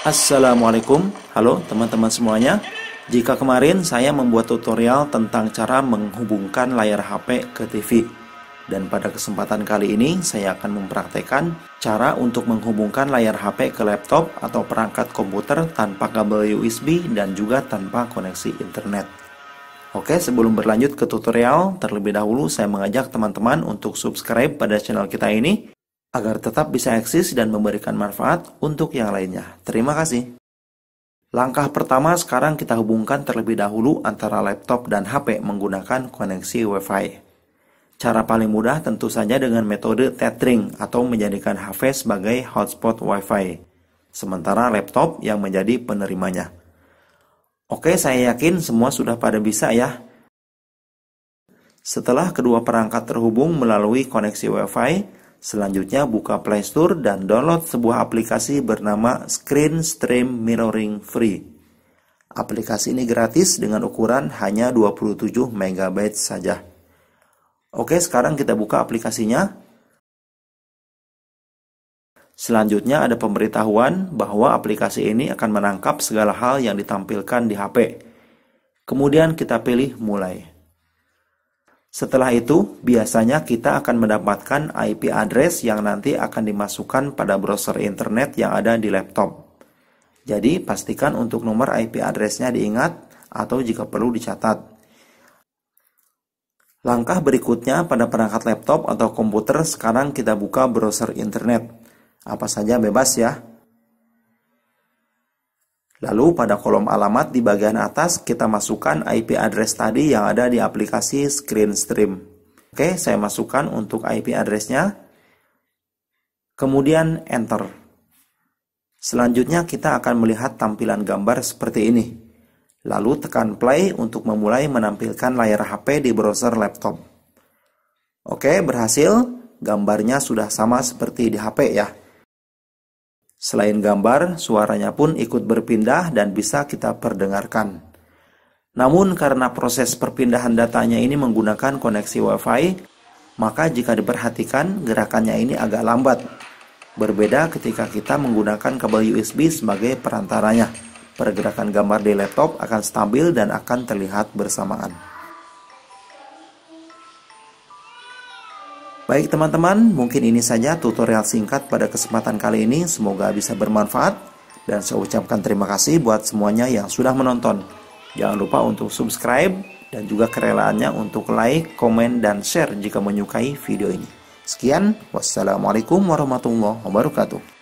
Assalamualaikum, halo teman-teman semuanya. Jika kemarin saya membuat tutorial tentang cara menghubungkan layar HP ke TV, dan pada kesempatan kali ini saya akan mempraktekkan cara untuk menghubungkan layar HP ke laptop atau perangkat komputer tanpa kabel USB dan juga tanpa koneksi internet. Oke, sebelum berlanjut ke tutorial, terlebih dahulu saya mengajak teman-teman untuk subscribe pada channel kita ini agar tetap bisa eksis dan memberikan manfaat untuk yang lainnya. Terima kasih. Langkah pertama sekarang kita hubungkan terlebih dahulu antara laptop dan HP menggunakan koneksi Wi-Fi. Cara paling mudah tentu saja dengan metode tethering atau menjadikan HP sebagai hotspot Wi-Fi, sementara laptop yang menjadi penerimanya. Oke, saya yakin semua sudah pada bisa ya. Setelah kedua perangkat terhubung melalui koneksi Wi-Fi, Selanjutnya buka Play Store dan download sebuah aplikasi bernama Screen Stream Mirroring Free. Aplikasi ini gratis dengan ukuran hanya 27 MB saja. Oke, sekarang kita buka aplikasinya. Selanjutnya ada pemberitahuan bahwa aplikasi ini akan menangkap segala hal yang ditampilkan di HP. Kemudian kita pilih mulai. Setelah itu, biasanya kita akan mendapatkan IP address yang nanti akan dimasukkan pada browser internet yang ada di laptop. Jadi, pastikan untuk nomor IP addressnya diingat atau jika perlu dicatat. Langkah berikutnya pada perangkat laptop atau komputer sekarang kita buka browser internet. Apa saja bebas ya. Lalu pada kolom alamat di bagian atas kita masukkan IP address tadi yang ada di aplikasi Screen Stream. Oke, saya masukkan untuk IP addressnya. Kemudian enter. Selanjutnya kita akan melihat tampilan gambar seperti ini. Lalu tekan play untuk memulai menampilkan layar HP di browser laptop. Oke, berhasil. Gambarnya sudah sama seperti di HP ya. Selain gambar, suaranya pun ikut berpindah dan bisa kita perdengarkan. Namun karena proses perpindahan datanya ini menggunakan koneksi Wi-Fi, maka jika diperhatikan gerakannya ini agak lambat. Berbeda ketika kita menggunakan kabel USB sebagai perantaranya. Pergerakan gambar di laptop akan stabil dan akan terlihat bersamaan. Baik teman-teman, mungkin ini saja tutorial singkat pada kesempatan kali ini. Semoga bisa bermanfaat. Dan saya ucapkan terima kasih buat semuanya yang sudah menonton. Jangan lupa untuk subscribe dan juga kerelaannya untuk like, komen, dan share jika menyukai video ini. Sekian, wassalamualaikum warahmatullahi wabarakatuh.